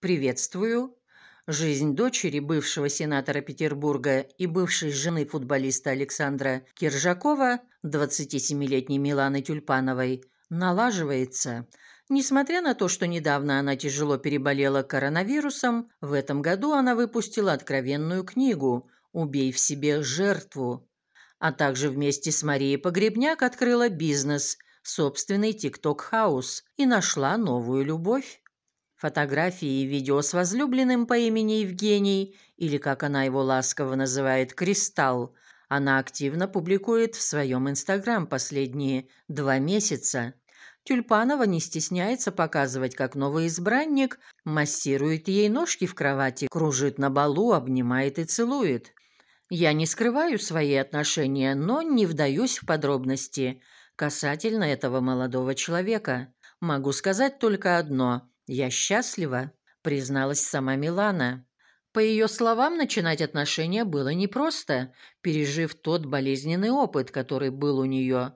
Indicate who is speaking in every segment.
Speaker 1: Приветствую. Жизнь дочери бывшего сенатора Петербурга и бывшей жены футболиста Александра Киржакова, 27-летней Миланы Тюльпановой, налаживается. Несмотря на то, что недавно она тяжело переболела коронавирусом, в этом году она выпустила откровенную книгу «Убей в себе жертву», а также вместе с Марией Погребняк открыла бизнес, собственный тикток-хаус и нашла новую любовь. Фотографии и видео с возлюбленным по имени Евгений, или как она его ласково называет, «Кристалл», она активно публикует в своем Инстаграм последние два месяца. Тюльпанова не стесняется показывать, как новый избранник массирует ей ножки в кровати, кружит на балу, обнимает и целует. Я не скрываю свои отношения, но не вдаюсь в подробности касательно этого молодого человека. Могу сказать только одно. «Я счастлива», — призналась сама Милана. По ее словам, начинать отношения было непросто, пережив тот болезненный опыт, который был у нее.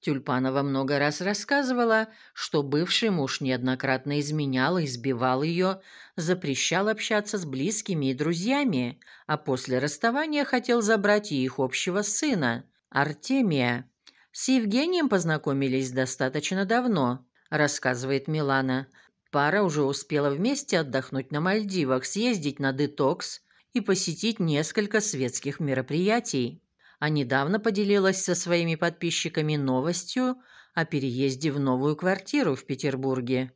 Speaker 1: Тюльпанова много раз рассказывала, что бывший муж неоднократно изменял и избивал ее, запрещал общаться с близкими и друзьями, а после расставания хотел забрать и их общего сына, Артемия. С Евгением познакомились достаточно давно, рассказывает Милана. Пара уже успела вместе отдохнуть на Мальдивах, съездить на детокс и посетить несколько светских мероприятий. А недавно поделилась со своими подписчиками новостью о переезде в новую квартиру в Петербурге.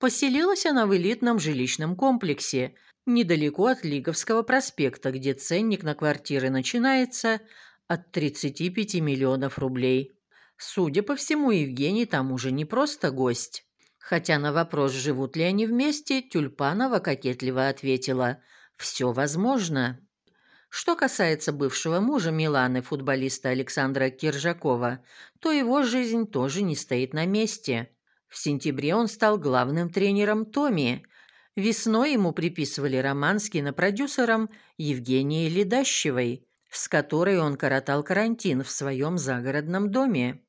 Speaker 1: Поселилась она в элитном жилищном комплексе, недалеко от Лиговского проспекта, где ценник на квартиры начинается от 35 миллионов рублей. Судя по всему, Евгений там уже не просто гость. Хотя на вопрос, живут ли они вместе, Тюльпанова кокетливо ответила «Все возможно». Что касается бывшего мужа Миланы, футболиста Александра Киржакова, то его жизнь тоже не стоит на месте. В сентябре он стал главным тренером Томи. Весной ему приписывали роман с кинопродюсером Евгенией Ледащевой, с которой он коротал карантин в своем загородном доме.